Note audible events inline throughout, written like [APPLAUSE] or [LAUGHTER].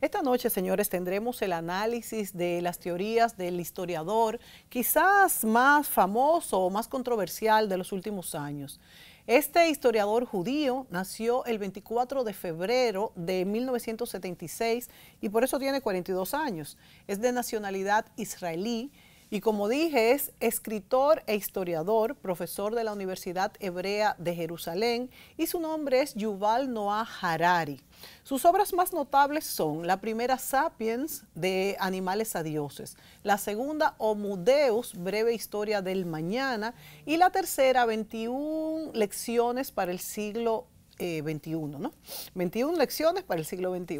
Esta noche, señores, tendremos el análisis de las teorías del historiador quizás más famoso o más controversial de los últimos años. Este historiador judío nació el 24 de febrero de 1976 y por eso tiene 42 años. Es de nacionalidad israelí y como dije, es escritor e historiador, profesor de la Universidad Hebrea de Jerusalén y su nombre es Yuval Noah Harari. Sus obras más notables son la primera Sapiens de Animales a Dioses, la segunda Homudeus, Breve Historia del Mañana y la tercera 21 Lecciones para el siglo XXI, eh, ¿no? 21 Lecciones para el siglo XXI.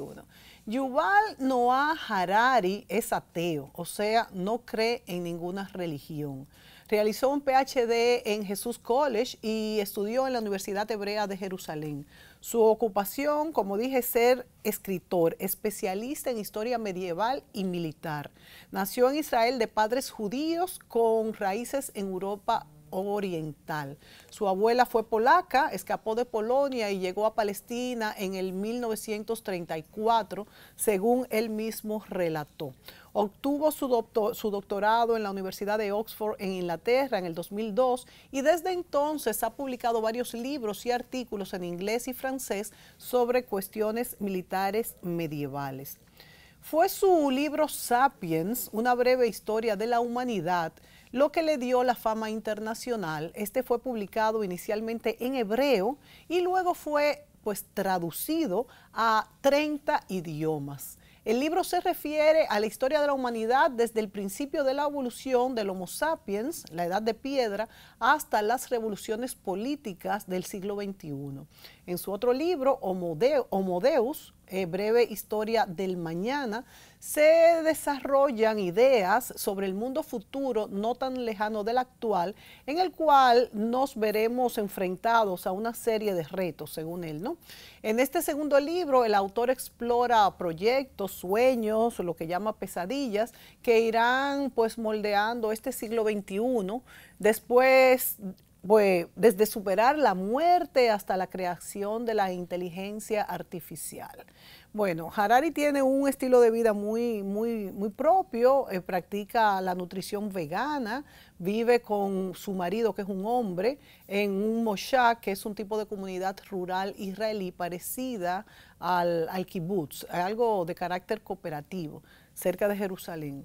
Yuval Noah Harari es ateo, o sea, no cree en ninguna religión. Realizó un PhD en Jesús College y estudió en la Universidad Hebrea de Jerusalén. Su ocupación, como dije, es ser escritor, especialista en historia medieval y militar. Nació en Israel de padres judíos con raíces en Europa oriental. Su abuela fue polaca, escapó de Polonia y llegó a Palestina en el 1934, según él mismo relató. Obtuvo su, su, doctorado en la Universidad de Oxford en Inglaterra en el 2002 y desde entonces ha publicado varios libros y artículos en inglés y francés sobre cuestiones militares medievales. Fue su libro Sapiens, una breve historia de la humanidad, lo que le dio la fama internacional. Este fue publicado inicialmente en hebreo y luego fue pues traducido a 30 idiomas. El libro se refiere a la historia de la humanidad desde el principio de la evolución del Homo sapiens, la edad de piedra, hasta las revoluciones políticas del siglo XXI. En su otro libro, Homodeus, Homo eh, breve historia del mañana, se desarrollan ideas sobre el mundo futuro no tan lejano del actual, en el cual nos veremos enfrentados a una serie de retos, según él, ¿no? En este segundo libro, el autor explora proyectos, sueños, lo que llama pesadillas, que irán pues moldeando este siglo XXI. Después pues, desde superar la muerte hasta la creación de la inteligencia artificial. Bueno, Harari tiene un estilo de vida muy, muy, muy propio, eh, practica la nutrición vegana, vive con su marido, que es un hombre, en un moshá, que es un tipo de comunidad rural israelí parecida al, al kibbutz, algo de carácter cooperativo, cerca de Jerusalén.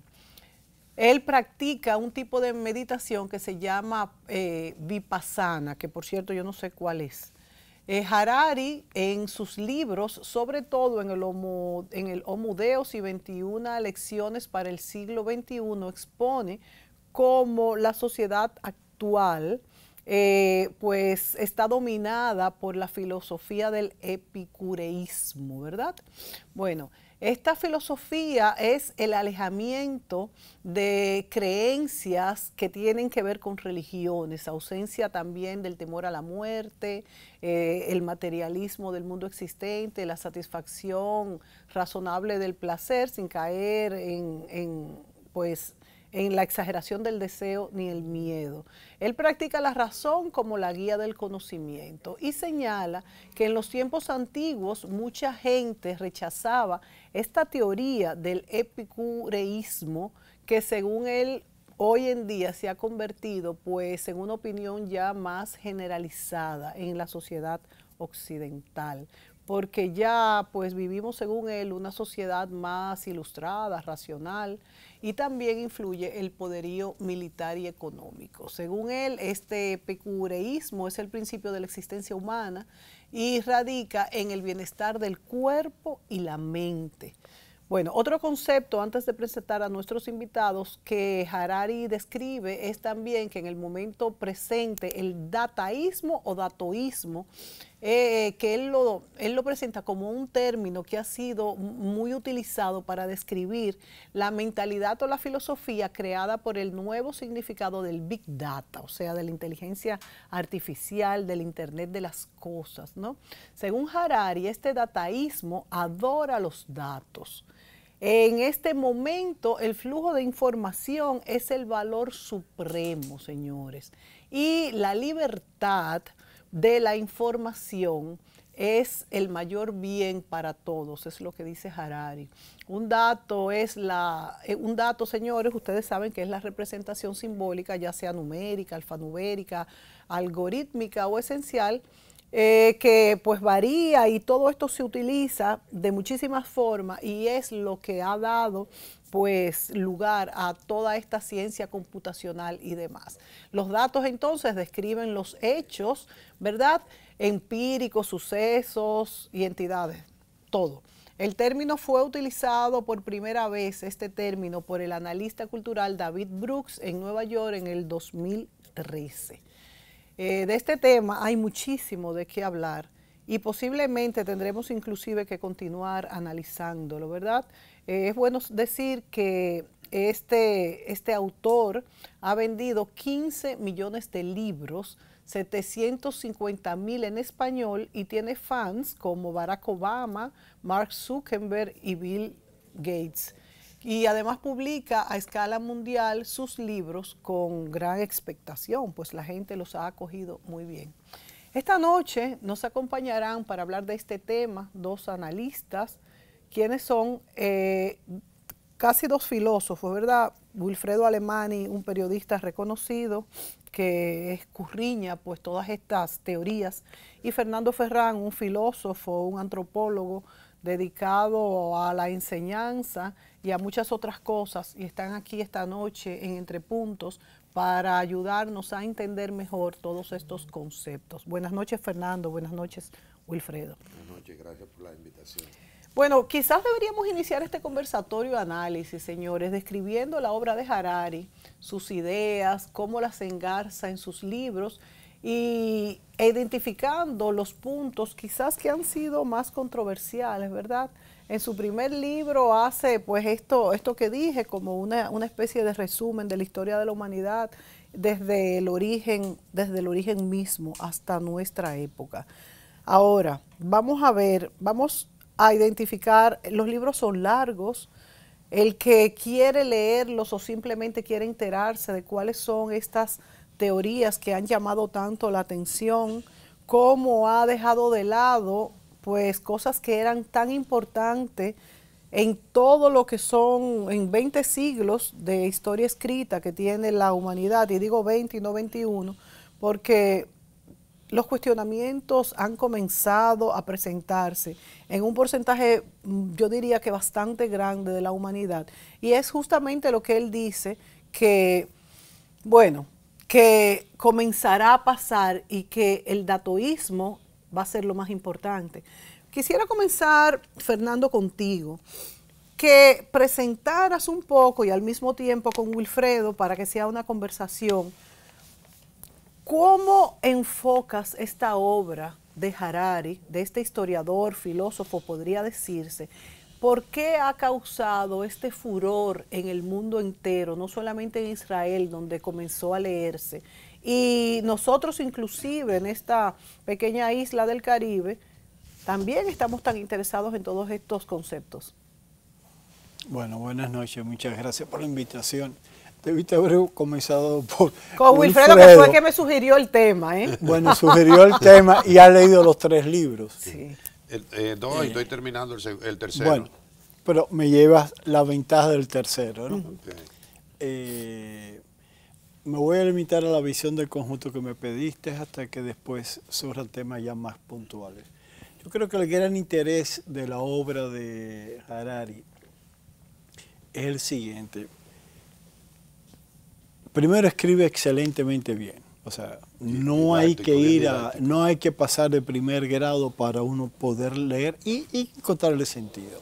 Él practica un tipo de meditación que se llama eh, vipassana, que por cierto yo no sé cuál es. Eh, Harari en sus libros, sobre todo en el, homo, y 21 lecciones para el siglo XXI, expone cómo la sociedad actual eh, pues está dominada por la filosofía del epicureísmo, ¿verdad? Bueno, esta filosofía es el alejamiento de creencias que tienen que ver con religiones, ausencia también del temor a la muerte, eh, el materialismo del mundo existente, la satisfacción razonable del placer sin caer en pues, en la exageración del deseo ni el miedo. Él practica la razón como la guía del conocimiento y señala que en los tiempos antiguos mucha gente rechazaba esta teoría del epicureísmo que según él hoy en día se ha convertido pues en una opinión ya más generalizada en la sociedad occidental porque ya pues vivimos según él una sociedad más ilustrada, racional y también influye el poderío militar y económico. Según él, este pecureísmo es el principio de la existencia humana y radica en el bienestar del cuerpo y la mente. Bueno, otro concepto antes de presentar a nuestros invitados que Harari describe es también que en el momento presente el dataísmo o datoísmo eh, que él lo, él lo presenta como un término que ha sido muy utilizado para describir la mentalidad o la filosofía creada por el nuevo significado del Big Data, o sea, de la inteligencia artificial, del Internet de las cosas, ¿no? Según Harari, este dataísmo adora los datos. En este momento el flujo de información es el valor supremo, señores, y la libertad de la información es el mayor bien para todos, es lo que dice Harari. Un dato es la, eh, un dato, señores, ustedes saben que es la representación simbólica, ya sea numérica, alfanumérica, algorítmica o esencial, eh, que pues varía y todo esto se utiliza de muchísimas formas y es lo que ha dado pues lugar a toda esta ciencia computacional y demás. Los datos entonces describen los hechos, ¿verdad? Empíricos, sucesos y entidades, todo. El término fue utilizado por primera vez, este término, por el analista cultural David Brooks en Nueva York en el 2013. Eh, de este tema hay muchísimo de qué hablar y posiblemente tendremos inclusive que continuar analizándolo, ¿verdad? Eh, es bueno decir que este, este autor ha vendido 15 millones de libros, 750 mil en español y tiene fans como Barack Obama, Mark Zuckerberg y Bill Gates. Y además publica a escala mundial sus libros con gran expectación, pues la gente los ha acogido muy bien. Esta noche nos acompañarán para hablar de este tema dos analistas, quienes son eh, casi dos filósofos, ¿verdad? Wilfredo Alemani, un periodista reconocido que escurriña pues todas estas teorías, y Fernando Ferrán, un filósofo, un antropólogo dedicado a la enseñanza y a muchas otras cosas, y están aquí esta noche en Entre Puntos para ayudarnos a entender mejor todos estos conceptos. Buenas noches, Fernando. Buenas noches, Wilfredo. Buenas noches, gracias por la invitación. Bueno, quizás deberíamos iniciar este conversatorio de análisis, señores, describiendo la obra de Harari, sus ideas, cómo las engarza en sus libros y identificando los puntos quizás que han sido más controversiales, ¿verdad? En su primer libro hace pues esto, esto que dije como una, una especie de resumen de la historia de la humanidad desde el origen, desde el origen mismo hasta nuestra época. Ahora, vamos a ver, vamos a identificar, los libros son largos, el que quiere leerlos o simplemente quiere enterarse de cuáles son estas teorías que han llamado tanto la atención, como ha dejado de lado pues cosas que eran tan importantes en todo lo que son, en 20 siglos de historia escrita que tiene la humanidad, y digo 20 y no 21, porque los cuestionamientos han comenzado a presentarse en un porcentaje, yo diría que bastante grande de la humanidad. Y es justamente lo que él dice, que, bueno, que comenzará a pasar y que el datoísmo va a ser lo más importante. Quisiera comenzar, Fernando, contigo, que presentaras un poco y al mismo tiempo con Wilfredo para que sea una conversación, cómo enfocas esta obra de Harari, de este historiador, filósofo, podría decirse, ¿Por qué ha causado este furor en el mundo entero, no solamente en Israel, donde comenzó a leerse? Y nosotros inclusive en esta pequeña isla del Caribe, también estamos tan interesados en todos estos conceptos. Bueno, buenas noches, muchas gracias por la invitación. Debiste haber comenzado por. Con Wilfredo, que fue el que me sugirió el tema, ¿eh? Bueno, sugirió el tema y ha leído los tres libros. Sí doy, eh, estoy eh. terminando el, tercero. Bueno, pero me llevas la ventaja del tercero, ¿no? Eh, me voy a limitar a la visión del conjunto que me pediste hasta que después surjan temas ya más puntuales. Yo creo que el gran interés de la obra de Harari es el siguiente. Primero escribe excelentemente bien. O sea, no hay que ir a, no hay que pasar de primer grado para uno poder leer y, encontrarle sentido.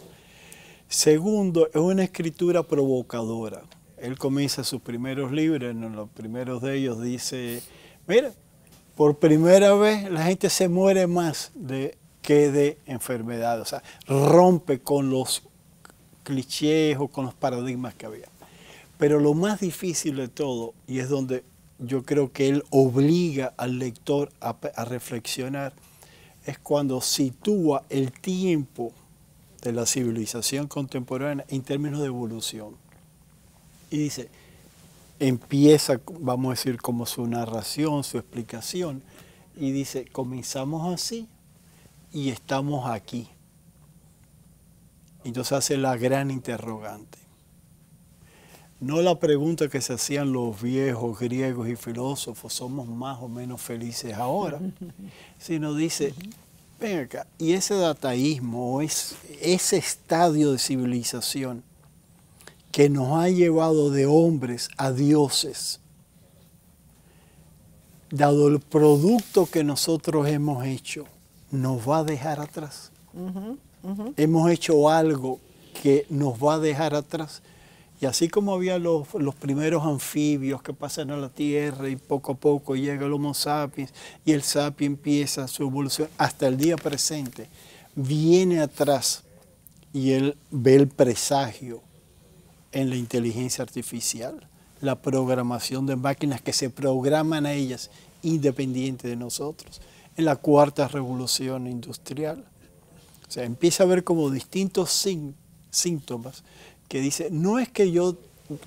Segundo, es una escritura provocadora. Él comienza sus primeros libros, en los primeros de ellos dice, mira, por primera vez la gente se muere más de, que de enfermedad. O sea, rompe con los clichés o con los paradigmas que había. Pero lo más difícil de todo, y es donde yo creo que él obliga al lector a, reflexionar, es cuando sitúa el tiempo de la civilización contemporánea en términos de evolución. Y dice, empieza, vamos a decir, como su narración, su explicación, y dice, comenzamos así y estamos aquí. Entonces hace la gran interrogante. No la pregunta que se hacían los viejos griegos y filósofos, somos más o menos felices ahora, [LAUGHS] sino dice, ven acá, y ese dataísmo, es, ese estadio de civilización que nos ha llevado de hombres a dioses, dado el producto que nosotros hemos hecho, nos va a dejar atrás. Hemos hecho algo que nos va a dejar atrás. Y así como había los, primeros anfibios que pasan a la Tierra y poco a poco llega el Homo sapiens y el sapiens empieza su evolución hasta el día presente, viene atrás y él ve el presagio en la inteligencia artificial, la programación de máquinas que se programan a ellas independiente de nosotros, en la cuarta revolución industrial. O sea, empieza a ver como distintos síntomas que dice, no es que yo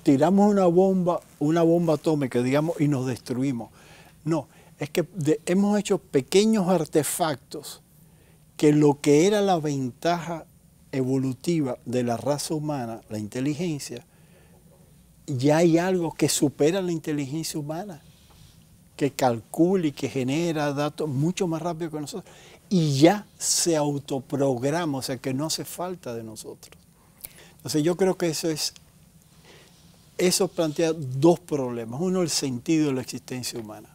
tiramos una bomba, una bomba atómica, digamos, y nos destruimos. No, es que hemos hecho pequeños artefactos que lo que era la ventaja evolutiva de la raza humana, la inteligencia, ya hay algo que supera la inteligencia humana, que calcula y que genera datos mucho más rápido que nosotros. Y ya se autoprograma, o sea que no hace falta de nosotros. Entonces yo creo que eso es, eso plantea dos problemas. Uno, el sentido de la existencia humana.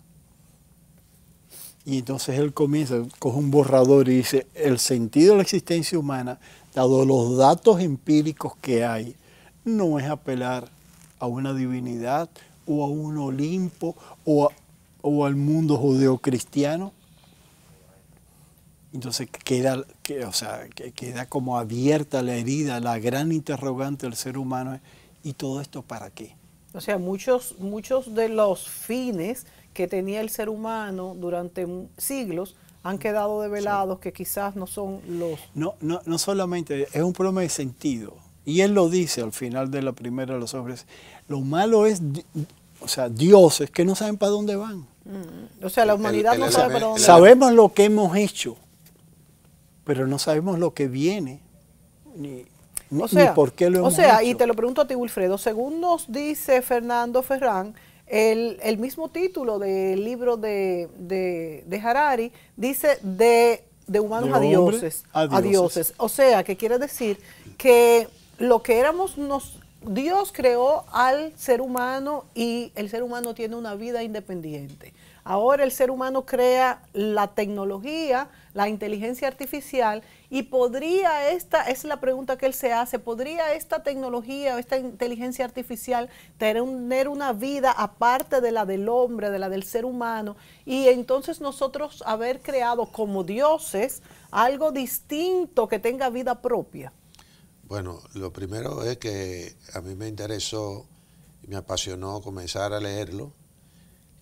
Y entonces él comienza, coge un borrador y dice, el sentido de la existencia humana, dado los datos empíricos que hay, no es apelar a una divinidad o a un Olimpo o, o al mundo judeocristiano, entonces queda, o sea, queda como abierta la herida, la gran interrogante del ser humano, ¿y todo esto para qué? O sea, muchos, muchos de los fines que tenía el ser humano durante siglos han quedado develados que quizás no son los... No, no, solamente, es un problema de sentido. Y él lo dice al final de la primera de los hombres, lo malo es, o sea, dioses que no saben para dónde van. Mm, o sea, la humanidad no sabe para dónde van. Sabemos lo que hemos hecho, pero no sabemos lo que viene, ni, por qué lo hemos O sea, y te lo pregunto a ti, Wilfredo, según nos dice Fernando Ferrán, el, el mismo título del libro de, de, Harari dice de, de humanos a dioses, a, dioses, a dioses. O sea, que quiere decir que lo que éramos nos, Dios creó al ser humano y el ser humano tiene una vida independiente. Ahora el ser humano crea la tecnología, la inteligencia artificial y podría esta, es la pregunta que él se hace, ¿podría esta tecnología o esta inteligencia artificial tener una vida aparte de la del hombre, de la del ser humano? Y entonces nosotros haber creado como dioses algo distinto que tenga vida propia. Bueno, lo primero es que a mí me interesó y me apasionó comenzar a leerlo,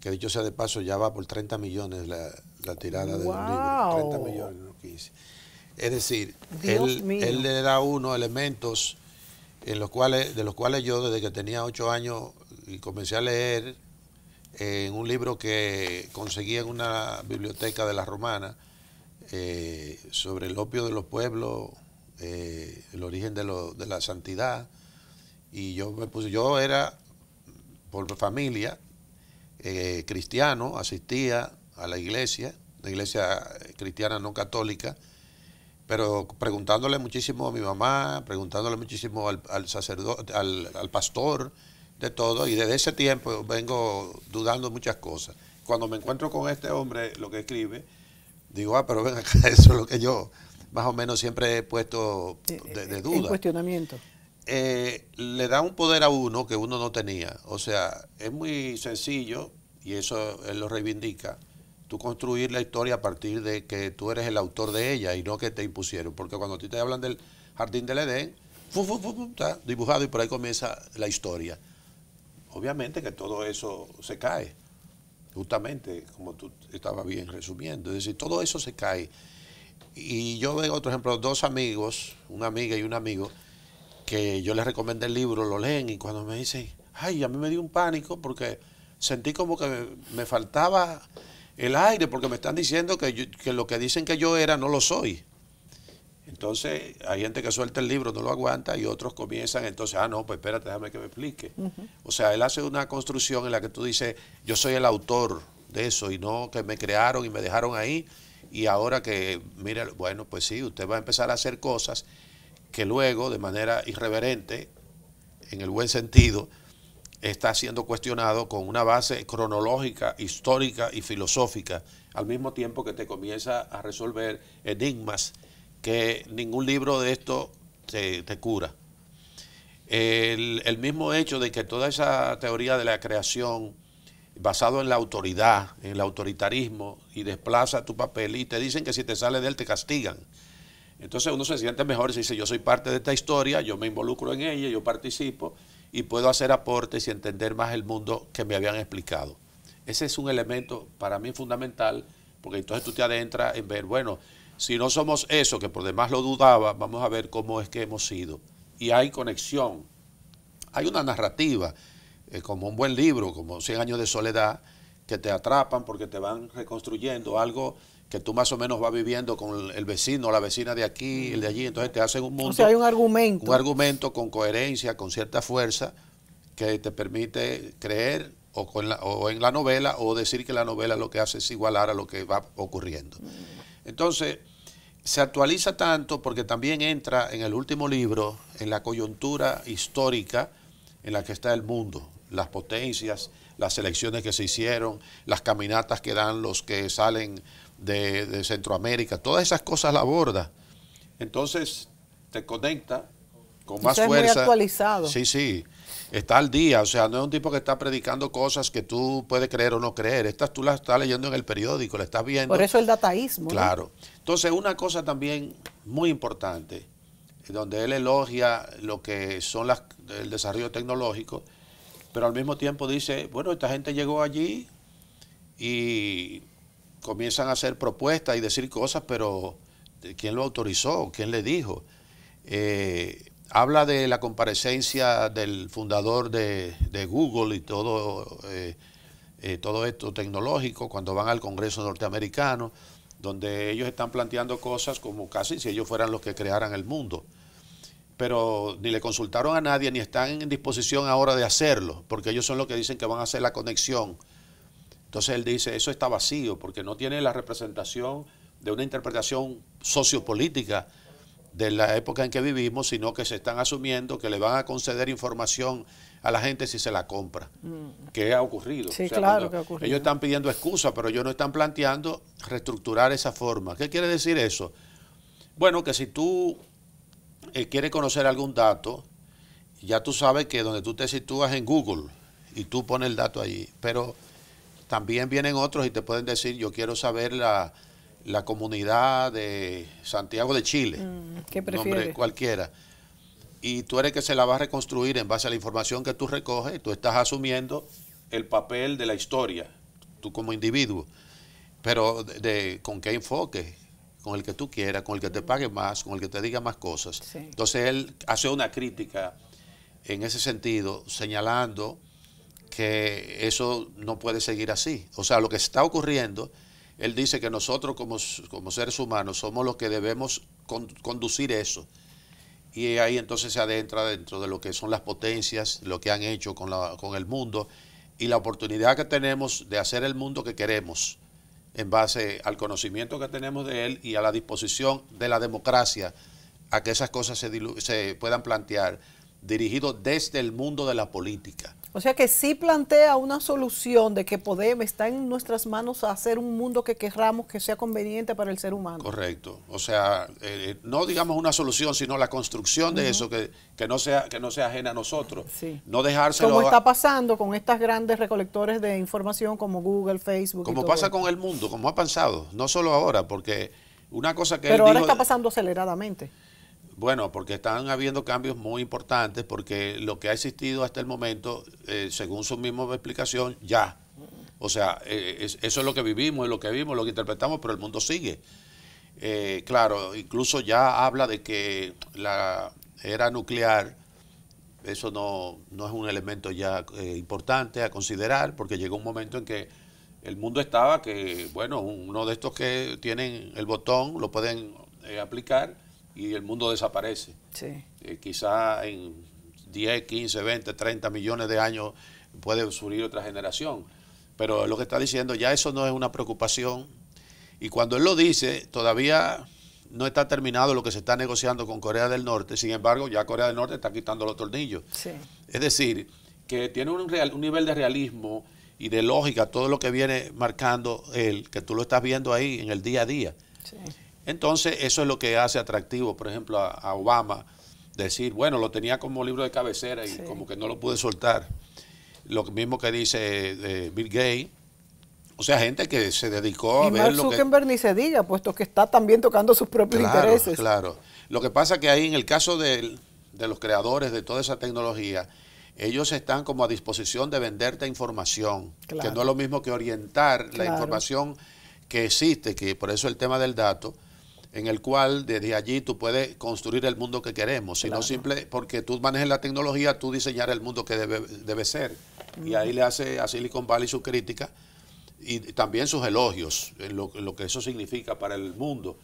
que dicho sea de paso ya va por 30 millones la, tirada de un libro, 30 millones, no 15. Es decir, él, le da uno elementos en los cuales, de los cuales yo desde que tenía 8 años y comencé a leer eh, en un libro que conseguí en una biblioteca de la Romana eh, sobre el opio de los pueblos eh, el origen de, lo, de, la santidad. Y yo me puse, yo era por familia eh, cristiano, asistía a la iglesia, la iglesia eh, cristiana no católica, pero preguntándole muchísimo a mi mamá, preguntándole muchísimo al, sacerdote, al, al pastor, de todo, y desde ese tiempo vengo dudando muchas cosas. Cuando me encuentro con este hombre, lo que escribe, digo, ah, pero ven acá, [LAUGHS] eso es lo que yo más o menos siempre he puesto eh, de, eh, duda. cuestionamiento. Eh, le da un poder a uno que uno no tenía. O sea, es muy sencillo, y eso él lo reivindica, tú construir la historia a partir de que tú eres el autor de ella y no que te impusieron. Porque cuando a te hablan del jardín del Edén, fu, está dibujado y por ahí comienza la historia. Obviamente que todo eso se cae, justamente como tú estabas bien resumiendo. Es decir, todo eso se cae. Y yo veo, otro ejemplo, dos amigos, una amiga y un amigo, que yo les recomendé el libro, lo leen y cuando me dicen, ay, a mí me dio un pánico porque sentí como que me faltaba el aire porque me están diciendo que, que lo que dicen que yo era no lo soy. Entonces, hay gente que suelta el libro, no lo aguanta, y otros comienzan, entonces, ah, no, pues espérate, déjame que me explique. O sea, él hace una construcción en la que tú dices, yo soy el autor de eso, y no que me crearon y me dejaron ahí, y ahora que, mira, bueno, pues sí, usted va a empezar a hacer cosas que luego, de manera irreverente, en el buen sentido, está siendo cuestionado con una base cronológica, histórica y filosófica, al mismo tiempo que te comienza a resolver enigmas que ningún libro de esto te, cura. El, el, mismo hecho de que toda esa teoría de la creación basado en la autoridad, en el autoritarismo, y desplaza tu papel y te dicen que si te sale de él te castigan. Entonces uno se siente mejor y se dice, yo soy parte de esta historia, yo me involucro en ella, yo participo y puedo hacer aportes y entender más el mundo que me habían explicado. Ese es un elemento para mí fundamental, porque entonces tú te adentras en ver, bueno, si no somos eso, que por demás lo dudaba, vamos a ver cómo es que hemos sido. Y hay conexión, hay una narrativa, eh, como un buen libro, como 100 años de soledad, que te atrapan porque te van reconstruyendo algo que tú más o menos vas viviendo con el vecino, la vecina de aquí, el de allí, entonces te hacen un mundo. O hay un argumento. Un argumento con coherencia, con cierta fuerza, que te permite creer o, con o en la novela o decir que la novela lo que hace es igualar a lo que va ocurriendo. Entonces, se actualiza tanto porque también entra en el último libro en la coyuntura histórica en la que está el mundo, las potencias, las elecciones que se hicieron, las caminatas que dan los que salen de, Centroamérica, todas esas cosas la aborda. Entonces te conecta con más fuerza. Es muy actualizado. Sí, sí. Está al día, o sea, no es un tipo que está predicando cosas que tú puedes creer o no creer. Estas tú las estás leyendo en el periódico, las estás viendo. Por eso el dataísmo. Claro. Entonces, una cosa también muy importante, donde él elogia lo que son las, el desarrollo tecnológico, pero al mismo tiempo dice, bueno, esta gente llegó allí y comienzan a hacer propuestas y decir cosas, pero ¿quién lo autorizó? ¿Quién le dijo? Eh, habla de la comparecencia del fundador de, Google y todo, eh, eh, todo esto tecnológico cuando van al Congreso norteamericano, donde ellos están planteando cosas como casi si ellos fueran los que crearan el mundo pero ni le consultaron a nadie, ni están en disposición ahora de hacerlo, porque ellos son los que dicen que van a hacer la conexión. Entonces él dice, eso está vacío, porque no tiene la representación de una interpretación sociopolítica de la época en que vivimos, sino que se están asumiendo que le van a conceder información a la gente si se la compra, mm. ¿Qué ha ocurrido. Sí, claro que ha ocurrido. Ellos están pidiendo excusas, pero ellos no están planteando reestructurar esa forma. ¿Qué quiere decir eso? Bueno, que si tú quiere conocer algún dato, ya tú sabes que donde tú te sitúas en Google y tú pones el dato allí, pero también vienen otros y te pueden decir, yo quiero saber la, comunidad de Santiago de Chile, mm, nombre cualquiera. Y tú eres que se la va a reconstruir en base a la información que tú recoges, tú estás asumiendo el papel de la historia, tú como individuo, pero de con qué enfoque, con el que tú quieras, con el que te pague más, con el que te diga más cosas. Entonces él hace una crítica en ese sentido, señalando que eso no puede seguir así. O sea, lo que está ocurriendo, él dice que nosotros como, seres humanos somos los que debemos conducir eso. Y ahí entonces se adentra dentro de lo que son las potencias, lo que han hecho con, la, con el mundo y la oportunidad que tenemos de hacer el mundo que queremos en base al conocimiento que tenemos de él y a la disposición de la democracia a que esas cosas se, puedan plantear dirigido desde el mundo de la política. O sea que sí plantea una solución de que podemos, está en nuestras manos hacer un mundo que querramos que sea conveniente para el ser humano. Correcto. O sea, eh, eh, no digamos una solución, sino la construcción de eso que, no sea, que no sea ajena a nosotros. Sí. No dejárselo. Como está pasando con estas grandes recolectores de información como Google, Facebook. Como pasa con el mundo, como ha pasado. No solo ahora, porque una cosa que. Pero ahora está pasando aceleradamente. Bueno, porque están habiendo cambios muy importantes, porque lo que ha existido hasta el momento, eh, según su misma explicación, ya. O sea, eh, eso es lo que vivimos, es lo que vimos, lo que interpretamos, pero el mundo sigue. Eh, claro, incluso ya habla de que la era nuclear, eso no, no es un elemento ya importante a considerar, porque llegó un momento en que el mundo estaba que, bueno, uno de estos que tienen el botón lo pueden aplicar y el mundo desaparece. Sí. Eh, quizá en 10, 15, 20, 30 millones de años puede surgir otra generación. Pero lo que está diciendo, ya eso no es una preocupación. Y cuando él lo dice, todavía no está terminado lo que se está negociando con Corea del Norte. Sin embargo, ya Corea del Norte está quitando los tornillos. Es decir, que tiene un, real, nivel de realismo y de lógica todo lo que viene marcando él, que tú lo estás viendo ahí en el día a día. Sí. Entonces, eso es lo que hace atractivo, por ejemplo, a, Obama, decir, bueno, lo tenía como libro de cabecera y como que no lo pude soltar. Lo mismo que dice eh, Bill Gates. O sea, gente que se dedicó a ver Mark lo Zuckerberg ni se diga, puesto que está también tocando sus propios intereses. Claro. Lo que pasa que ahí, en el caso de, los creadores de toda esa tecnología, ellos están como a disposición de venderte información, que no es lo mismo que orientar la información que existe, que por eso el tema del dato, en el cual desde allí tú puedes construir el mundo que queremos, sino simple porque tú manejes la tecnología, tú diseñar el mundo que debe, ser. Y ahí le hace a Silicon Valley su crítica y también sus elogios, lo, que eso significa para el mundo,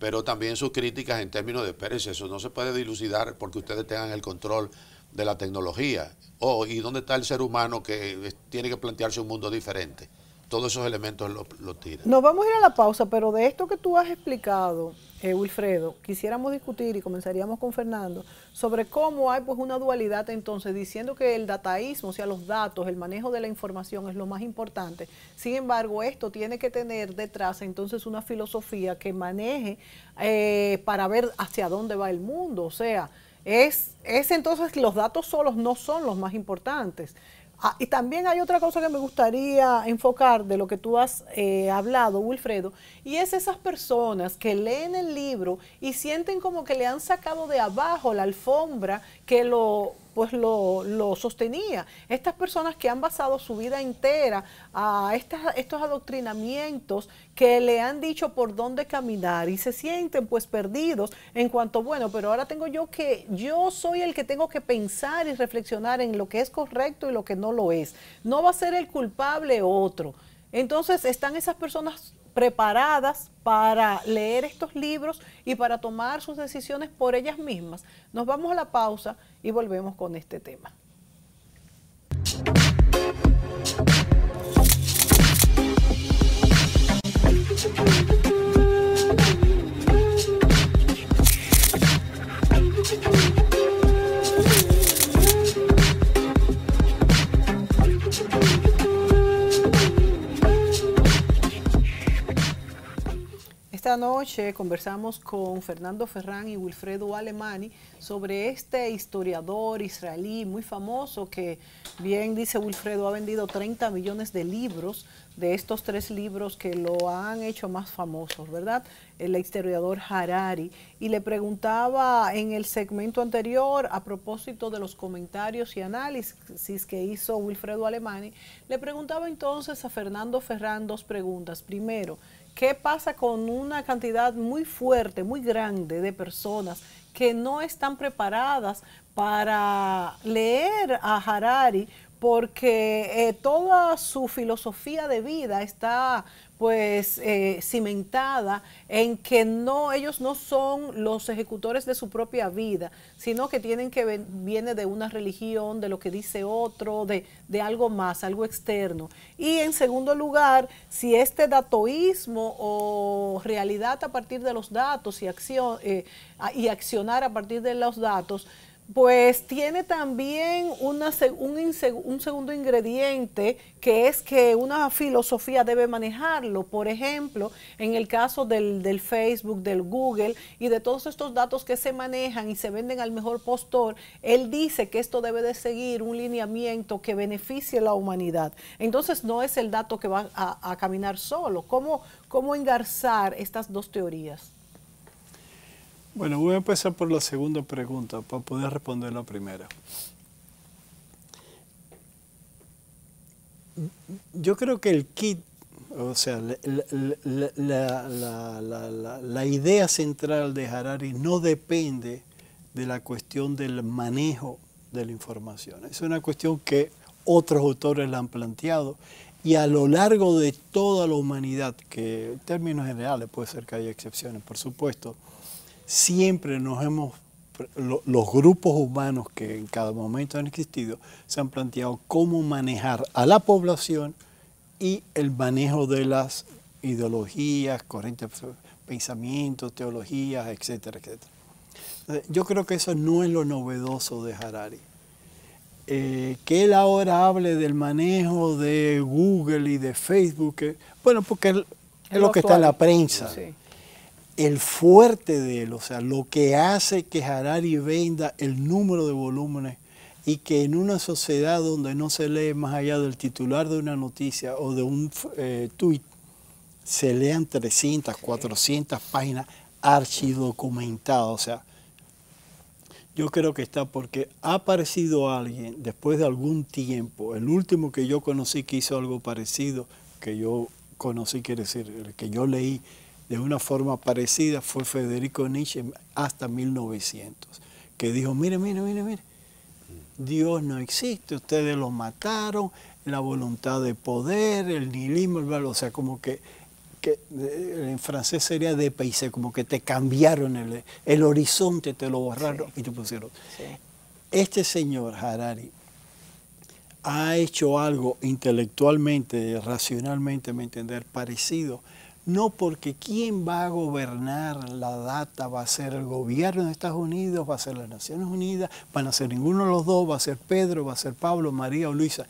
pero también sus críticas en términos de, pérez eso no se puede dilucidar porque ustedes tengan el control de la tecnología. Oh, ¿y dónde está el ser humano que tiene que plantearse un mundo diferente? todos esos elementos lo, lo Nos vamos a ir a la pausa, pero de esto que tú has explicado, eh, Wilfredo, quisiéramos discutir y comenzaríamos con Fernando sobre cómo hay pues una dualidad entonces diciendo que el dataísmo, o sea, los datos, el manejo de la información es lo más importante. Sin embargo, esto tiene que tener detrás entonces una filosofía que maneje eh, para ver hacia dónde va el mundo, o sea, es, es entonces los datos solos no son los más importantes. Ah, y también hay otra cosa que me gustaría enfocar de lo que tú has eh, hablado, Wilfredo, y es esas personas que leen el libro y sienten como que le han sacado de abajo la alfombra que lo pues lo, sostenía. Estas personas que han basado su vida entera a estas, estos adoctrinamientos que le han dicho por dónde caminar y se sienten pues perdidos en cuanto, bueno, pero ahora tengo yo que, yo soy el que tengo que pensar y reflexionar en lo que es correcto y lo que no lo es. No va a ser el culpable otro. Entonces están esas personas preparadas para leer estos libros y para tomar sus decisiones por ellas mismas. Nos vamos a la pausa y volvemos con este tema. Esta noche conversamos con Fernando Ferrán y Wilfredo Alemani sobre este historiador israelí muy famoso que, bien dice Wilfredo, ha vendido 30 millones de libros, de estos tres libros que lo han hecho más famoso, ¿verdad? El historiador Harari. Y le preguntaba en el segmento anterior, a propósito de los comentarios y análisis que hizo Wilfredo Alemani, le preguntaba entonces a Fernando Ferrán dos preguntas. Primero, ¿Qué pasa con una cantidad muy fuerte, muy grande de personas que no están preparadas para leer a Harari porque eh, toda su filosofía de vida está pues eh, cimentada en que no ellos no son los ejecutores de su propia vida, sino que tienen que viene de una religión, de lo que dice otro, de, algo más, algo externo. Y en segundo lugar, si este datoísmo o realidad a partir de los datos y acción eh, y accionar a partir de los datos pues tiene también un, segundo ingrediente que es que una filosofía debe manejarlo. Por ejemplo, en el caso del, Facebook, del Google y de todos estos datos que se manejan y se venden al mejor postor, él dice que esto debe de seguir un lineamiento que beneficie a la humanidad. Entonces no es el dato que va a, caminar solo. ¿Cómo, ¿Cómo engarzar estas dos teorías? Bueno, voy a empezar por la segunda pregunta para poder responder la primera. Yo creo que el kit, o sea, la, idea central de Harari no depende de la cuestión del manejo de la información. Es una cuestión que otros autores la han planteado y a lo largo de toda la humanidad, que en términos generales puede ser que haya excepciones, por supuesto, siempre nos hemos, los grupos humanos que en cada momento han existido, se han planteado cómo manejar a la población y el manejo de las ideologías, corrientes, pensamientos, teologías, etcétera, etcétera. Yo creo que eso no es lo novedoso de Harari. Eh, que él ahora hable del manejo de Google y de Facebook, bueno, porque es, lo, que está en la prensa el fuerte de él, o sea, lo que hace que Harari venda el número de volúmenes y que en una sociedad donde no se lee más allá del titular de una noticia o de un eh, tuit, se lean 300, 400 páginas archidocumentadas, o sea, yo creo que está porque ha aparecido alguien después de algún tiempo, el último que yo conocí que hizo algo parecido, que yo conocí, quiere decir, el que yo leí, de una forma parecida fue Federico Nietzsche hasta 1900, que dijo, mire, mire, mire, mire, Dios no existe, ustedes lo mataron, la voluntad de poder, el nihilismo, o sea, como que, eh, en francés sería de país, como que te cambiaron el, horizonte, te lo borraron y te pusieron. Este señor Harari ha hecho algo intelectualmente, racionalmente, me entender, parecido no porque quién va a gobernar la data va a ser el gobierno de Estados Unidos, va a ser las Naciones Unidas, van a ser ninguno de los dos, va a ser Pedro, va a ser Pablo, María o Luisa.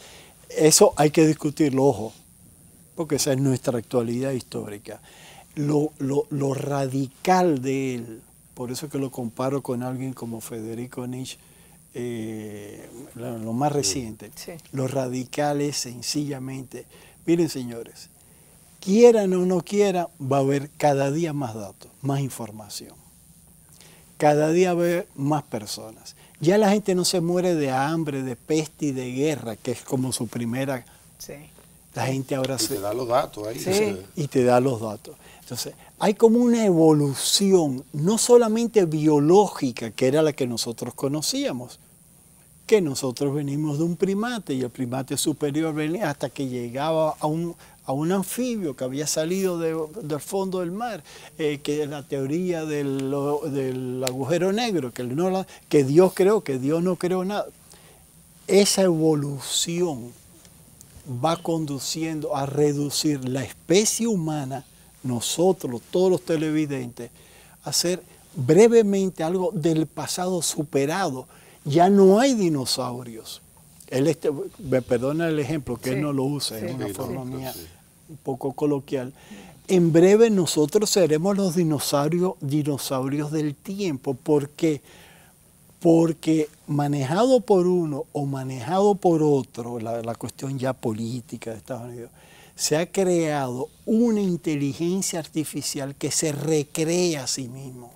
Eso hay que discutirlo, ojo, porque esa es nuestra actualidad histórica. Lo, radical de él, por eso que lo comparo con alguien como Federico Nietzsche, eh, lo, más reciente, los lo radical es sencillamente, miren señores, quieran o no quieran, va a haber cada día más datos, más información. Cada día va a haber más personas. Ya la gente no se muere de hambre, de peste y de guerra, que es como su primera... Sí. La gente ahora se... te da los datos ahí. Sí. Y te da los datos. Entonces, hay como una evolución, no solamente biológica, que era la que nosotros conocíamos, que nosotros venimos de un primate y el primate superior venía hasta que llegaba a un, a un anfibio que había salido del fondo del mar, eh, que que la teoría del, agujero negro, que, no la, que Dios creó, que Dios no creó nada. Esa evolución va conduciendo a reducir la especie humana, nosotros, todos los televidentes, a ser brevemente algo del pasado superado. Ya no hay dinosaurios. Él este, me perdona el ejemplo, que él no lo usa, en es una forma mía un poco coloquial, en breve nosotros seremos los dinosaurios, dinosaurios del tiempo. ¿Por Porque manejado por uno o manejado por otro, la, la cuestión ya política de Estados Unidos, se ha creado una inteligencia artificial que se recrea a sí mismo.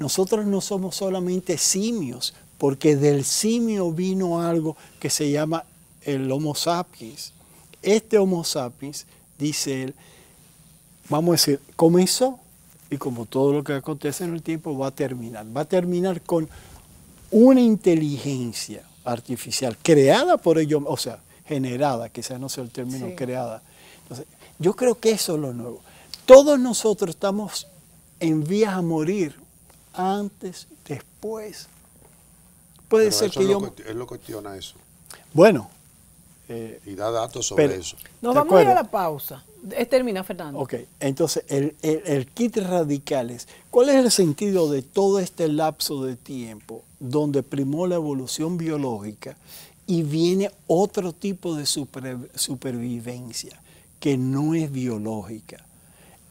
Nosotros no somos solamente simios, porque del simio vino algo que se llama el Homo sapiens. Este Homo sapiens dice él, vamos a decir, comenzó y como todo lo que acontece en el tiempo va a terminar. Va a terminar con una inteligencia artificial creada por ellos, o sea, generada, quizás no sea el término creada. Entonces, yo creo que eso es lo nuevo. Todos nosotros estamos en vías a morir antes, después. Puede ser que yo... Él lo cuestiona eso. Bueno, eh, y da datos sobre eso. Nos vamos a ir a la pausa. Termina, Fernando. Ok, entonces el, el, radical kit ¿Cuál es el sentido de todo este lapso de tiempo donde primó la evolución biológica y viene otro tipo de supervivencia que no es biológica?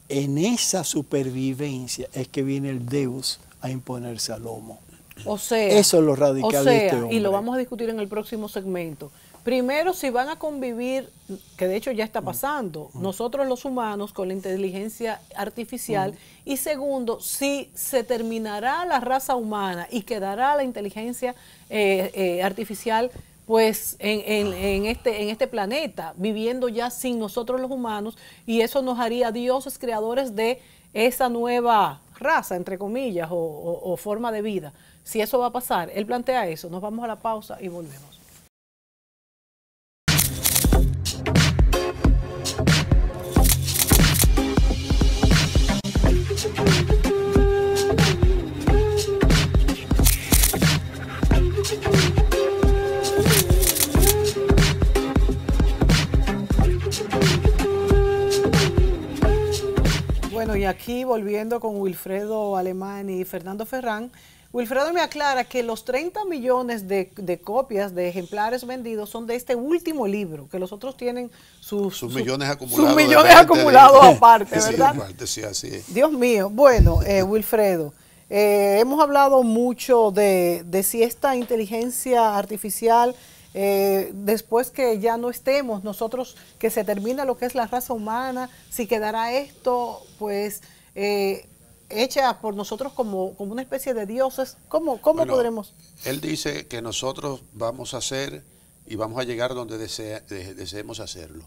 En esa supervivencia es que viene el Deus a imponerse al homo. O sea, eso es lo radical o este Y lo vamos a discutir en el próximo segmento. Primero, si van a convivir, que de hecho ya está pasando, nosotros los humanos con la inteligencia artificial. Y segundo, si se terminará la raza humana y quedará la inteligencia eh, eh, artificial pues este, en, este, planeta, viviendo ya sin nosotros los humanos, y eso nos haría dioses creadores de esa nueva raza, entre comillas, o forma de vida. Si eso va a pasar, él plantea eso, nos vamos a la pausa y volvemos. y aquí volviendo con Wilfredo Alemán y Fernando Ferrán, Wilfredo me aclara que los 30 millones de, copias de ejemplares vendidos son de este último libro, que los otros tienen sus, millones acumulados. Sus millones acumulados aparte, [LAUGHS] ¿verdad? Sí, aparte, sí, así es. Dios mío. Bueno, eh, [LAUGHS] Wilfredo, eh, hemos hablado mucho de, de si esta inteligencia artificial eh, después que ya no estemos, nosotros que se termina lo que es la raza humana, si quedará esto, pues... hecha eh, por nosotros como, una especie de dioses, ¿cómo, cómo podremos? Él dice que nosotros vamos a hacer y vamos a llegar donde deseemos hacerlo.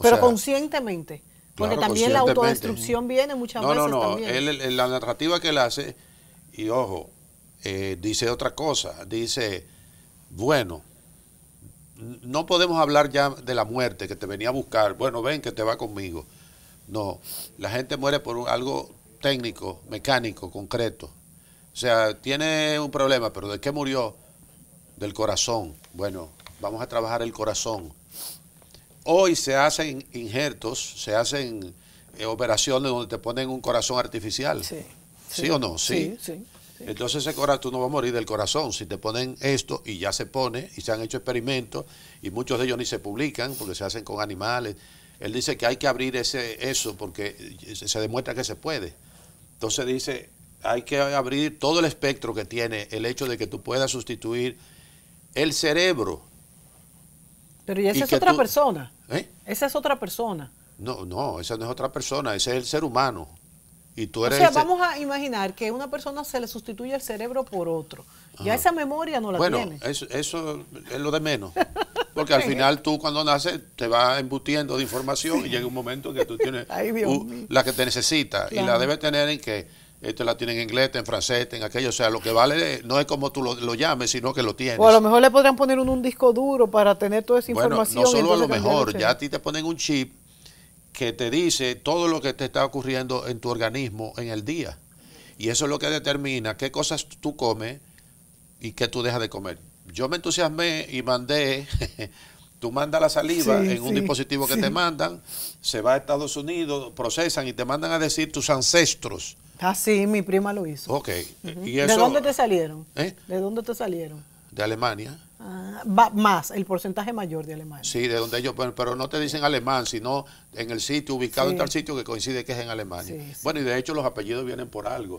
Pero conscientemente, porque también la autodestrucción viene muchas veces. No, no, no, la narrativa que él hace, y ojo, eh, dice otra cosa, dice bueno, no podemos hablar ya de la muerte, que te venía a buscar, bueno, ven que te va conmigo. No, la gente muere por algo técnico, mecánico, concreto. O sea, tiene un problema, pero ¿de qué murió? Del corazón. Bueno, vamos a trabajar el corazón. Hoy se hacen injertos, se hacen eh, operaciones donde te ponen un corazón artificial. ¿Sí, ¿Sí, o no? sí, sí. Entonces ese corazón, no va a morir del corazón. Si te ponen esto y ya se pone, y se han hecho experimentos, y muchos de ellos ni se publican porque se hacen con animales. Él dice que hay que abrir ese, eso porque eh, se demuestra que se puede. Entonces dice, hay que abrir todo el espectro que tiene el hecho de que tú puedas sustituir el cerebro. Pero y esa es otra persona. ¿eh? Esa es otra persona. No, no, esa no es otra persona, ese es el ser humano tú eres o sea, vamos a imaginar que una persona se le sustituye el cerebro por otro. Ya esa memoria no la tiene. Bueno, eso, es lo de menos. [LAUGHS] Porque al final tú cuando naces te vas embutiendo de información y llega un momento que tú tienes [LAUGHS] la que te necesita. Y la debes tener en que esto la tiene en inglés, en francés, en aquello. O sea, lo que vale no es como tú lo, llames, sino que lo tienes. O a lo mejor le podrían poner un, disco duro para tener toda esa bueno, información. No solo a lo mejor, ya a ti te ponen un chip que te dice todo lo que te está ocurriendo en tu organismo en el día. Y eso es lo que determina qué cosas tú comes y qué tú dejas de comer. Yo me entusiasmé y mandé, [LAUGHS] tú mandas la saliva en un dispositivo que te mandan, se va a Estados Unidos, procesan y te mandan a decir tus ancestros. Ah, sí, mi prima lo hizo. Ok. ¿De dónde te salieron? ¿Eh? ¿De dónde te salieron? De Alemania. Ah, va más, el porcentaje mayor de alemanes. Sí, de donde ellos, pero, no te dicen alemán, sino en el sitio, ubicado en tal sitio que coincide que es en Alemania. bueno, y de hecho los apellidos vienen por algo.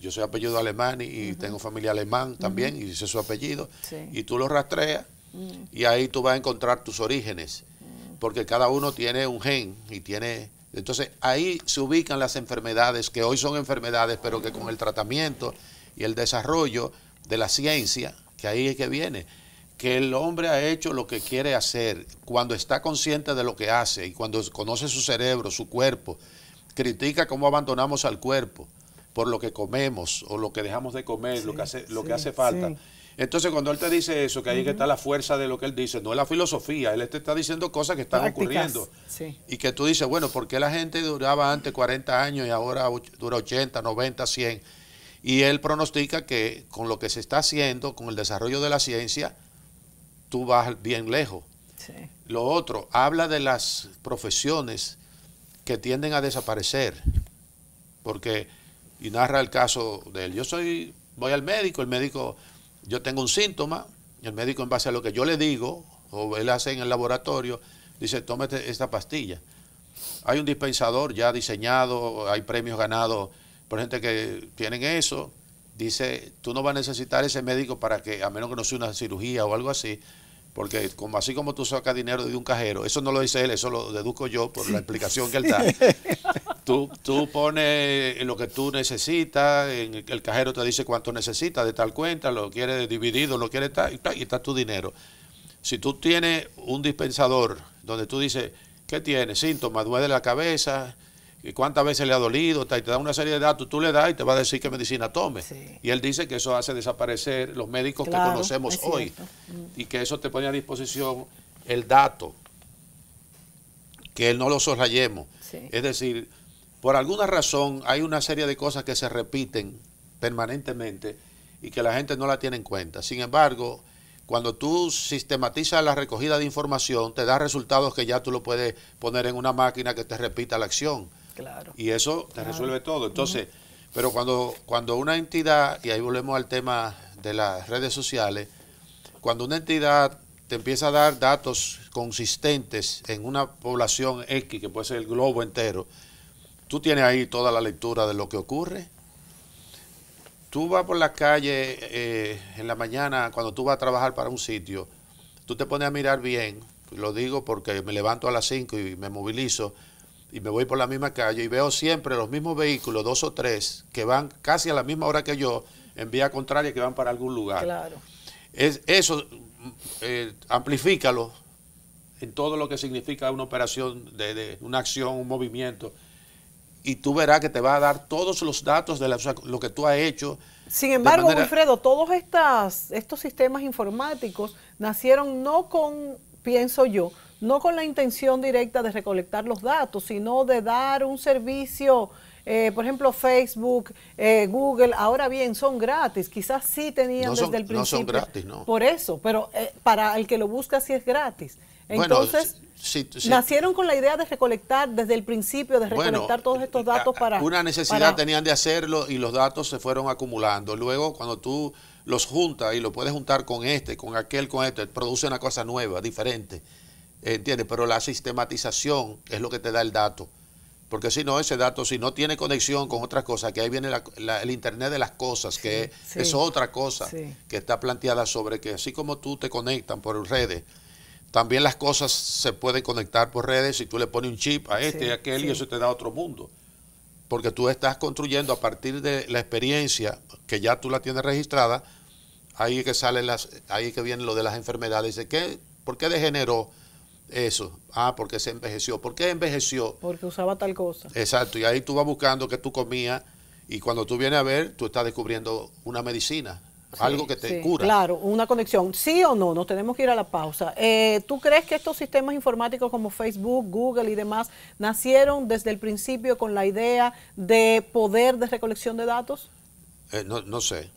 Yo soy apellido alemán y, tengo familia alemán también, y dice su apellido. Y tú lo rastreas mm. y ahí tú vas a encontrar tus orígenes, mm. porque cada uno tiene un gen y tiene... Entonces ahí se ubican las enfermedades, que hoy son enfermedades, pero que con el tratamiento y el desarrollo de la ciencia, que ahí es que viene que el hombre ha hecho lo que quiere hacer, cuando está consciente de lo que hace y cuando conoce su cerebro, su cuerpo, critica cómo abandonamos al cuerpo por lo que comemos o lo que dejamos de comer, lo que hace, lo que hace falta. Entonces, cuando él te dice eso, que ahí está la fuerza de lo que él dice, no es la filosofía, él te está diciendo cosas que están ocurriendo. Y que tú dices, bueno, ¿por qué la gente duraba antes 40 años y ahora dura 80, 90, 100? Y él pronostica que con lo que se está haciendo, con el desarrollo de la ciencia, tú vas bien lejos. Lo otro, habla de las profesiones que tienden a desaparecer, porque, y narra el caso de él, yo soy, voy al médico, el médico, yo tengo un síntoma, el médico en base a lo que yo le digo, o él hace en el laboratorio, dice, tómate este, esta pastilla. Hay un dispensador ya diseñado, hay premios ganados por gente que tienen eso, dice, tú no vas a necesitar ese médico para que, a menos que no sea una cirugía o algo así, porque como así como tú sacas dinero de un cajero, eso no lo dice él, eso lo deduzco yo por la explicación que él da. [LAUGHS] tú, tú pones lo que tú necesitas, el cajero te dice cuánto necesitas de tal cuenta, lo quieres dividido, lo quieres tal, y está tu dinero. Si tú tienes un dispensador donde tú dices, ¿qué tienes? Síntomas, duele la cabeza, y cuántas veces le ha dolido, te, te da una serie de datos, tú le das y te va a decir qué medicina tome. Y él dice que eso hace desaparecer los médicos que conocemos hoy mm. y que eso te pone a disposición el dato, que él no lo subrayemos Es decir, por alguna razón hay una serie de cosas que se repiten permanentemente y que la gente no la tiene en cuenta. Sin embargo, cuando tú sistematizas la recogida de información, te da resultados que ya tú lo puedes poner en una máquina que te repita la acción. Claro. Y eso te resuelve todo. Entonces, pero cuando, cuando una entidad, y ahí volvemos al tema de las redes sociales, cuando una entidad te empieza a dar datos consistentes en una población X, que puede ser el globo entero, tú tienes ahí toda la lectura de lo que ocurre. Tú vas por la calle eh, en la mañana, cuando tú vas a trabajar para un sitio, tú te pones a mirar bien, lo digo porque me levanto a las 5 y me movilizo, y me voy por la misma calle y veo siempre los mismos vehículos, dos o tres, que van casi a la misma hora que yo, en vía contraria, que van para algún lugar. Claro. Es, eso, eh, amplifícalo en todo lo que significa una operación, de, una acción, un movimiento. Y tú verás que te va a dar todos los datos de lo que tú has hecho. Sin embargo, Alfredo Wilfredo, todos estas, estos sistemas informáticos nacieron no con, pienso yo, no con la intención directa de recolectar los datos, sino de dar un servicio, eh, por ejemplo, Facebook, eh, Google, ahora bien, son gratis, quizás sí tenían desde el principio. No son gratis, ¿no? Por eso, pero eh, para el que lo busca sí es gratis. Entonces, nacieron con la idea de recolectar desde el principio, de recolectar todos estos datos ah, para... Una necesidad tenían de hacerlo y los datos se fueron acumulando. Luego, cuando tú los juntas y lo puedes juntar con este, con aquel, con este, produce una cosa nueva, diferente. ¿Entiendes? Pero la sistematización es lo que te da el dato. Porque si no, ese dato, si no tiene conexión con otras cosas, que ahí viene el Internet de las cosas, que es otra cosa que está planteada sobre que así como tú te conectan por redes, también las cosas se pueden conectar por redes. Si tú le pones un chip a este y a aquel, y eso te da otro mundo. Porque tú estás construyendo a partir de la experiencia que ya tú la tienes registrada, ahí que salen las, ahí que viene lo de las enfermedades. ¿De qué, ¿Por qué degeneró? Eso. Ah, porque se envejeció. ¿Por qué envejeció? Porque usaba tal cosa. Exacto. Y ahí tú vas buscando que tú comías y cuando tú vienes a ver, tú estás descubriendo una medicina. algo que te cura. Claro, una conexión. Sí o no, nos tenemos que ir a la pausa. Eh, ¿Tú crees que estos sistemas informáticos como Facebook, Google y demás nacieron desde el principio con la idea de poder de recolección de datos? Eh, no, no sé.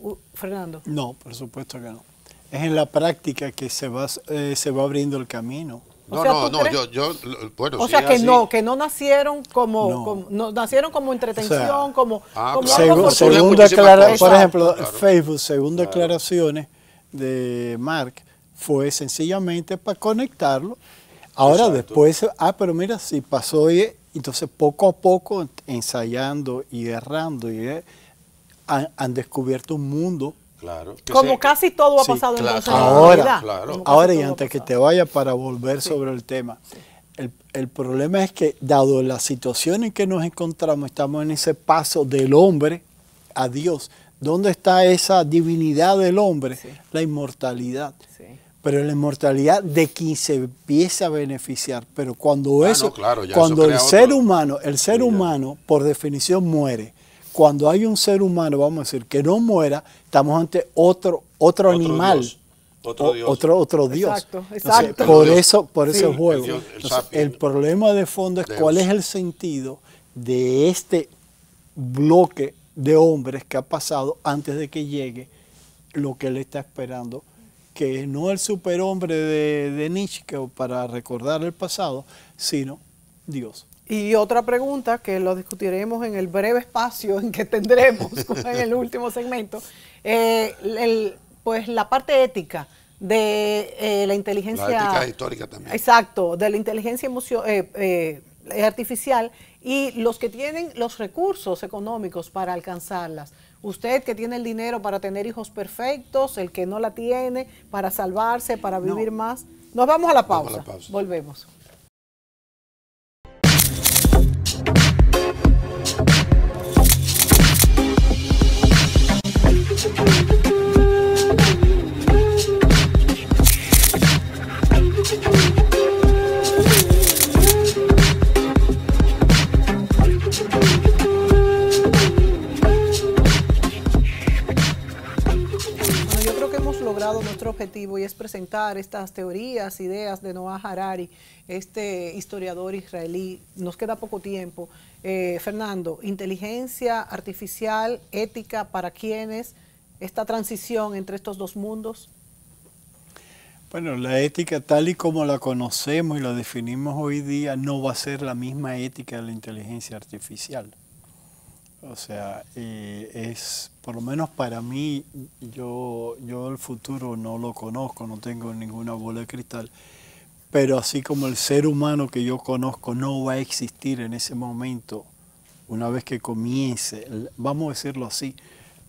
Uh, Fernando. No, por supuesto que no es en la práctica que se va, eh, se va abriendo el camino. No, no, no, yo, yo, bueno, O sea, que no, que no nacieron como, nacieron como entretención, como, como por ejemplo, Facebook, según declaraciones de Mark, fue sencillamente para conectarlo. Ahora después, ah, pero mira, si pasó, y, entonces poco a poco, ensayando y errando, y, eh, han, han descubierto un mundo como casi todo ha pasado en los ahora, ahora y antes que te vaya para volver sobre el tema, el, problema es que dado la situación en que nos encontramos, estamos en ese paso del hombre a Dios. ¿Dónde está esa divinidad del hombre? La inmortalidad. Pero la inmortalidad de quien se empieza a beneficiar. Pero cuando ah, eso, cuando el ser humano, el ser humano por definición muere, cuando hay un ser humano, vamos a decir, que no muera, estamos ante otro, otro, animal. Otro, Dios. otro, Dios. Exacto, exacto. por eso, por ese juego. El, problema de fondo es cuál es el sentido de este bloque de hombres que ha pasado antes de que llegue lo que él está esperando, que no el superhombre de, de Nietzsche para recordar el pasado, sino Dios. Y otra pregunta que lo discutiremos en el breve espacio en que tendremos [LAUGHS] en el último segmento, eh, pues la parte ética de eh, la inteligencia la ética histórica también. Exacto, de la inteligencia eh, eh, artificial y los que tienen los recursos económicos para alcanzarlas. Usted que tiene el dinero para tener hijos perfectos, el que no la tiene para salvarse, para vivir más. Nos Vamos a la pausa. Volvemos. Yo creo que hemos logrado nuestro objetivo y es presentar estas teorías, ideas de Noah Harari, este historiador israelí. Nos queda poco tiempo. Eh, Fernando, inteligencia artificial, ética, ¿para quiénes? esta transición entre estos dos mundos? Bueno, la ética tal y como la conocemos y la definimos hoy día no va a ser la misma ética de la inteligencia artificial. O sea, eh, es, por lo menos para mí, yo, yo el futuro no lo conozco, no tengo ninguna bola de cristal, pero así como el ser humano que yo conozco no va a existir en ese momento, una vez que comience, vamos a decirlo así,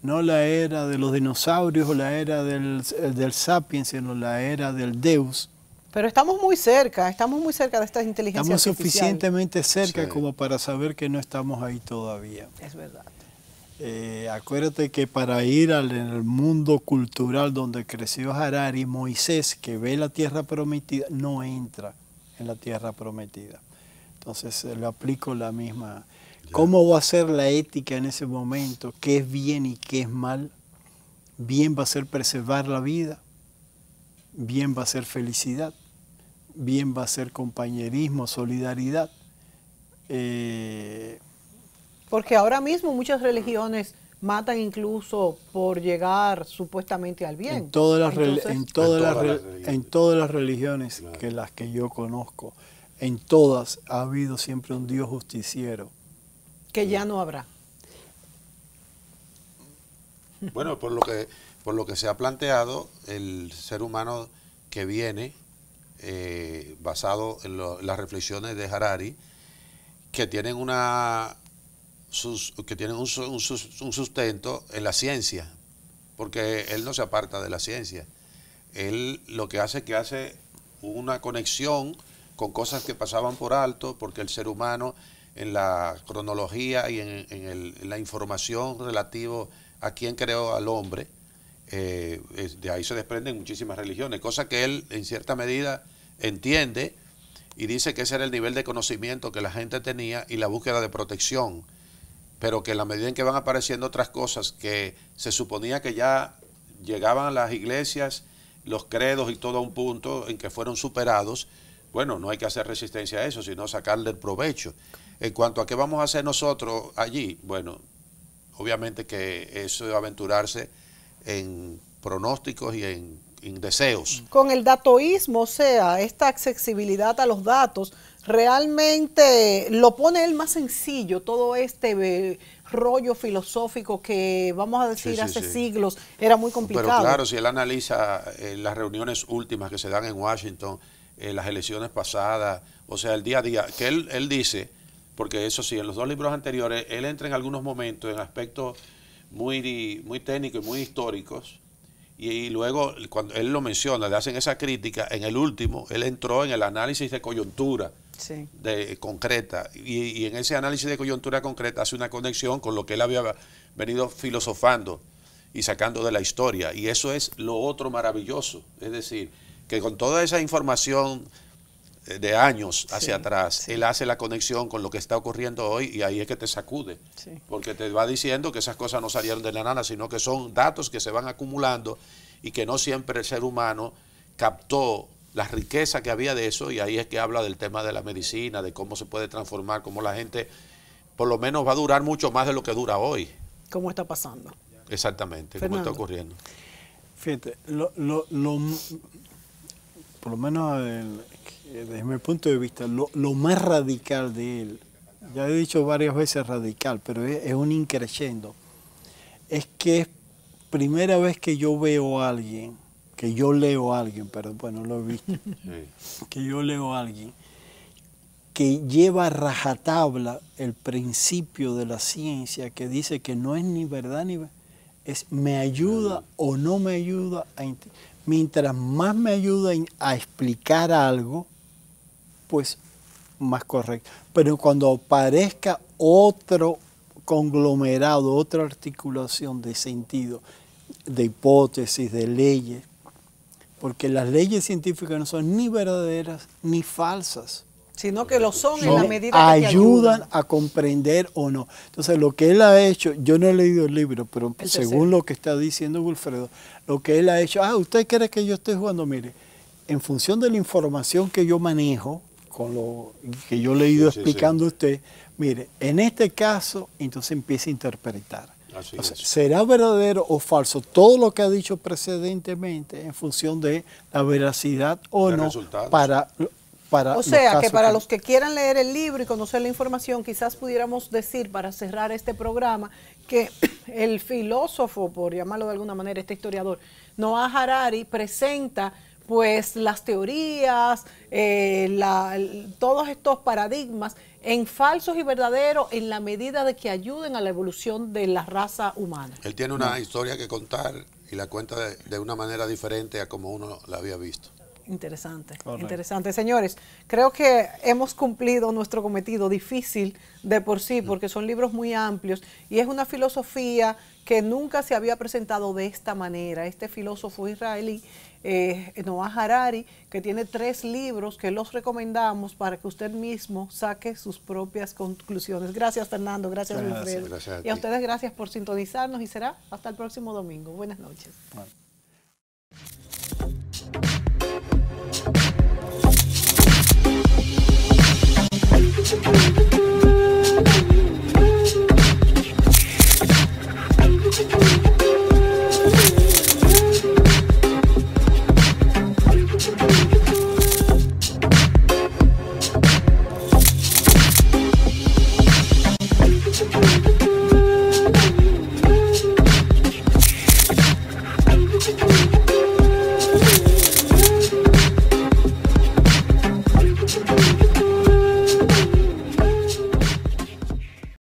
no la era de los dinosaurios o la era del, eh, del sapiens, sino la era del deus. Pero estamos muy cerca, estamos muy cerca de estas inteligencias Estamos suficientemente cerca como para saber que no estamos ahí todavía. Es verdad. Eh, acuérdate que para ir al mundo cultural donde creció Harari, Moisés, que ve la tierra prometida, no entra en la tierra prometida. Entonces eh, le aplico la misma... ¿Cómo va a ser la ética en ese momento? ¿Qué es bien y qué es mal? Bien va a ser preservar la vida, bien va a ser felicidad, bien va a ser compañerismo, solidaridad. Eh, Porque ahora mismo muchas religiones matan incluso por llegar supuestamente al bien. En todas las, en todas las, religiones que las que yo conozco, en todas ha habido siempre un Dios justiciero que ya no habrá. Bueno, por lo que, por lo que se ha planteado, el ser humano que viene, eh, basado en, las reflexiones de Harari, que tienen una que tienen un, un, sustento en la ciencia, porque él no se aparta de la ciencia. Él lo que hace es que hace una conexión con cosas que pasaban por alto, porque el ser humano en la cronología y en, en, el, la información relativo a quién creó al hombre, eh, de ahí se desprenden muchísimas religiones, cosa que él en cierta medida entiende y dice que ese era el nivel de conocimiento que la gente tenía y la búsqueda de protección, pero que en la medida en que van apareciendo otras cosas que se suponía que ya llegaban a las iglesias, los credos y todo a un punto en que fueron superados, bueno, no hay que hacer resistencia a eso, sino sacarle el provecho. En cuanto a qué vamos a hacer nosotros allí, bueno, obviamente que eso es aventurarse en pronósticos y en, deseos. Con el datoísmo, o sea, esta accesibilidad a los datos, realmente lo pone el más sencillo todo este eh, rollo filosófico que, vamos a decir, hace siglos era muy complicado. Pero claro, si él analiza eh, las reuniones últimas que se dan en Washington, eh, las elecciones pasadas, o sea, el día a día, que él, él dice, porque eso sí, en los dos libros anteriores, él entra en algunos momentos en aspectos muy, muy técnicos y muy históricos, y, luego cuando él lo menciona, le hacen esa crítica, en el último, él entró en el análisis de coyuntura de, eh, concreta, y, y, en ese análisis de coyuntura concreta hace una conexión con lo que él había venido filosofando y sacando de la historia, y eso es lo otro maravilloso, es decir, que con toda esa información eh, de años hacia atrás, él hace la conexión con lo que está ocurriendo hoy y ahí es que te sacude, porque te va diciendo que esas cosas no salieron de la nada, sino que son datos que se van acumulando y que no siempre el ser humano captó la riqueza que había de eso y ahí es que habla del tema de la medicina, de cómo se puede transformar, cómo la gente por lo menos va a durar mucho más de lo que dura hoy. ¿Cómo está pasando? Exactamente, cómo está ocurriendo. Fíjate, lo por lo menos desde mi punto de vista, lo, más radical de él, ya he dicho varias veces radical, pero es, un increciendo, es que es primera vez que yo veo a alguien, que yo leo a alguien, pero bueno, lo he visto, [LAUGHS] que yo leo a alguien que lleva rajatabla el principio de la ciencia que dice que no es ni verdad ni es me ayuda o no me ayuda a mientras más me ayuden a explicar algo, pues más correcto. Pero cuando aparezca otro conglomerado, otra articulación de sentido, de hipótesis, de leyes, porque las leyes científicas no son ni verdaderas ni falsas, Sino que lo son en la medida ayudan que ayudan a comprender o no. Entonces, lo que él ha hecho, yo no he leído el libro, pero según lo que está diciendo Wilfredo, lo que él ha hecho, ah, ¿usted quiere que yo esté jugando? Mire, en función de la información que yo manejo, con lo que yo le he ido explicando a usted, mire, en este caso, entonces empieza a interpretar. ¿Será verdadero o falso todo lo que ha dicho precedentemente en función de la veracidad o no para o sea, que para los que quieran leer el libro y conocer la información, quizás pudiéramos decir, para cerrar este programa, que [COUGHS] el filósofo, por llamarlo de alguna manera, este historiador, Noah Harari, presenta pues las teorías, eh, todos estos paradigmas en falsos y verdaderos en la medida de que ayuden a la evolución de la raza humana. Él tiene una historia que contar y la cuenta de una manera diferente a como uno la había visto. Interesante, interesante. Señores, creo que hemos cumplido nuestro cometido difícil de por sí, mm. porque son libros muy amplios y es una filosofía que nunca se había presentado de esta manera. Este filósofo israelí, eh, Noah Harari, que tiene tres libros que los recomendamos para que usted mismo saque sus propias conclusiones. Gracias, Fernando. Gracias, Wilfredo. y a ustedes, gracias por sintonizarnos y será hasta el próximo domingo. Buenas noches. Thank you.